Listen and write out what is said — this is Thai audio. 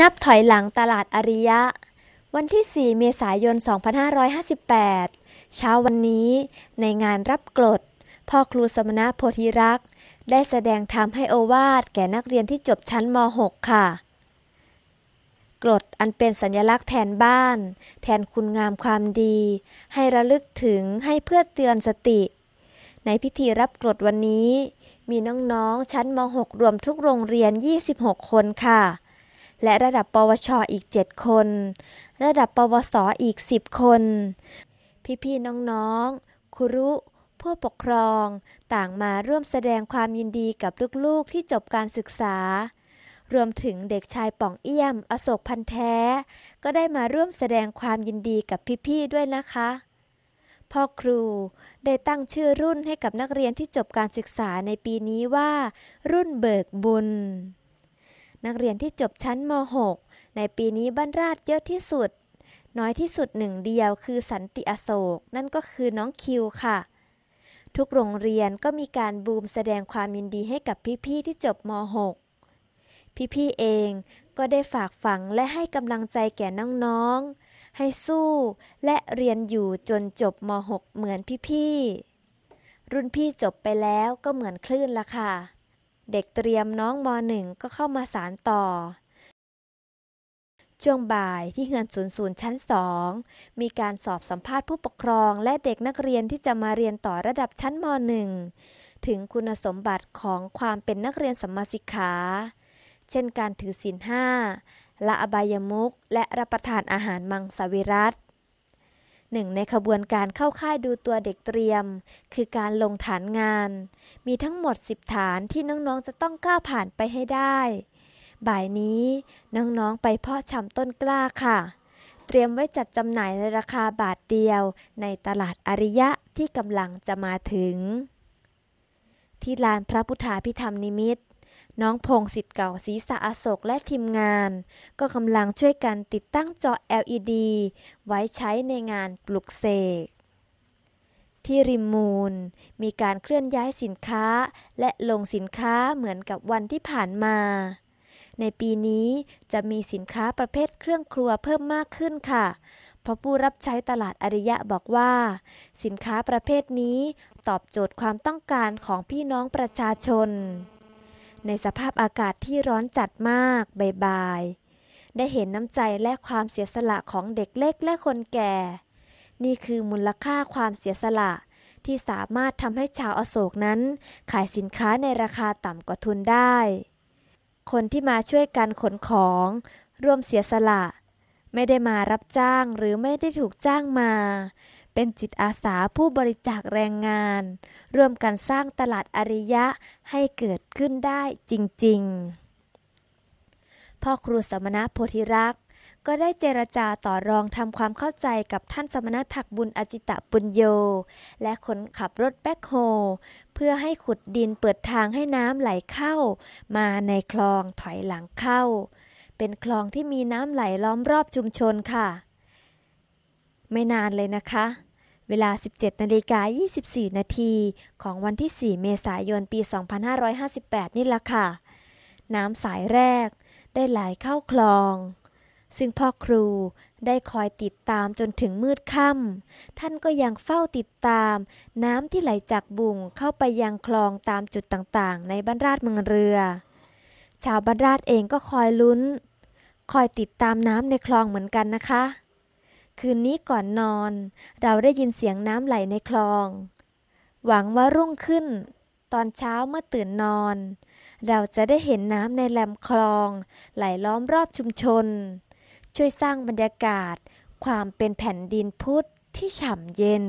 นับถอยหลังตลาดอริยะ วันที่ 4 เมษายน 2558 เช้าวันนี้ในงานรับกรดพ่อครูสมณะโพธิรักษ์ ได้แสดงธรรมให้โอวาทแก่นักเรียนที่จบชั้นม .6 ค่ะกรดอันเป็นสัญลักษณ์แทนบ้าน แทนคุณงามความดี ให้ระลึกถึงให้เพื่อเตือนสติ ในพิธีรับกรดวันนี้มีน้องๆชั้นม .6 รวมทุกโรงเรียน 26 คนค่ะและระดับ ปวชอีก 7 คน ระดับปวสอีก 10 คน พี่ๆน้องๆ ครุผู้ปกครอง ต่างมาร่วมแสดงความยินดีกับลูกๆที่จบการศึกษา รวมถึงเด็กชายป่องเอี้ยม อโศกพันแท้ ก็ได้มาร่วมแสดงความยินดีกับพี่ๆด้วยนะคะ พ่อครูได้ตั้งชื่อรุ่นให้กับนักเรียนที่จบการศึกษาในปีนี้ว่า รุ่นเบิกบุญนักเรียนที่จบชั้นม .6 ในปีนี้บ้านราชเยอะที่สุด น้อยที่สุดหนึ่งเดียวคือ สันติอโศก นั่นก็คือน้องคิว ค่ะ ทุกโรงเรียนก็มีการบูมแสดงความยินดีให้กับพี่ๆที่จบม .6 พี่ๆเองก็ได้ฝากฝังและให้กำลังใจแก่น้องๆให้สู้ และเรียนอยู่จนจบม .6 เหมือนพี่ๆรุ่นพี่จบไปแล้วก็เหมือนคลื่นละค่ะเด็กเตรียมน้องมหนึ่งก็เข้ามาสารต่อ ช่วงบ่ายที่เงินศูนย์ศูนย์ชั้นสองมีการสอบสัมภาษณ์ผู้ปกครองและเด็กนักเรียนที่จะมาเรียนต่อระดับชั้นมหนึ่งถึงคุณสมบัติของความเป็นนักเรียนสมมาสิกขา เช่นการถือศีลห้าละอบายมุกและรับประทานอาหารมังสวิรัติหนึ่งในขบวนการเข้าค่ายดูตัวเด็กเตรียม คือการลงฐานงาน มีทั้งหมด 10 ฐานที่น้องๆ จะต้องก้าวผ่านไปให้ได้ บ่ายนี้น้องๆ ไปเพาะชำต้นกล้าค่ะ เตรียมไว้จัดจำหน่ายในราคาบาทเดียวในตลาดอริยะที่กำลังจะมาถึง ที่ลานพระพุทธาพิธรรมนิมิตน้องพงศิษย์เก่าศรีสะอโศกและทีมงาน ก็กำลังช่วยกันติดตั้งจอ LED ไว้ใช้ในงานปลุกเสกที่ริมมูล มีการเคลื่อนย้ายสินค้า และลงสินค้าเหมือนกับวันที่ผ่านมา ในปีนี้จะมีสินค้าประเภทเครื่องครัวเพิ่มมากขึ้นค่ะ เพราะผู้รับใช้ตลาดอริยะบอกว่า สินค้าประเภทนี้ตอบโจทย์ความต้องการของพี่น้องประชาชนในสภาพอากาศที่ร้อนจัดมากบใายๆได้เห็นน้ำใจและความเสียสละของเด็กเล็กและคนแก่ นี่คือมูลค่าความเสียสละ ที่สามารถทำให้ชาวอโศกนั้น ขายสินค้าในราคาต่ำกว่าทุนได้ คนที่มาช่วยกันขนของ ร่วมเสียสละ ไม่ได้มารับจ้างหรือไม่ได้ถูกจ้างมาเป็นจิตอาสาผู้บริจาคแรงงาน ร่วมกันสร้างตลาดอริยะให้เกิดขึ้นได้จริงๆ พ่อครูสมณะโพธิรักษ์ ก็ได้เจรจาต่อรองทำความเข้าใจกับท่านสมณะถักบุญอจิตะปุญโย และคนขับรถแบ็คโฮ เพื่อให้ขุดดินเปิดทางให้น้ำไหลเข้า มาในคลองถอยหลังเข้า เป็นคลองที่มีน้ำไหลล้อมรอบชุมชนค่ะไม่นานเลยนะคะ เวลา 17นาฬิกา24นาทีของวันที่ 4 เมษายนปี 2558 นี่ละค่ะ น้ำสายแรกได้ไหลเข้าคลอง ซึ่งพ่อครูได้คอยติดตามจนถึงมืดค่ำ ท่านก็ยังเฝ้าติดตาม น้ำที่ไหลจากบุ่งเข้าไปยังคลองตามจุดต่างๆ ในบรรดราชเมืองเรือ ชาวบรรดราชเองก็คอยลุ้น คอยติดตามน้ำในคลองเหมือนกันนะคะคืนนี้ก่อนนอน เราได้ยินเสียงน้ำไหลในคลอง หวังว่ารุ่งขึ้น ตอนเช้าเมื่อตื่นนอน เราจะได้เห็นน้ำในแหลมคลอง ไหลล้อมรอบชุมชน ช่วยสร้างบรรยากาศความเป็นแผ่นดินพุทธที่ฉ่ำเย็น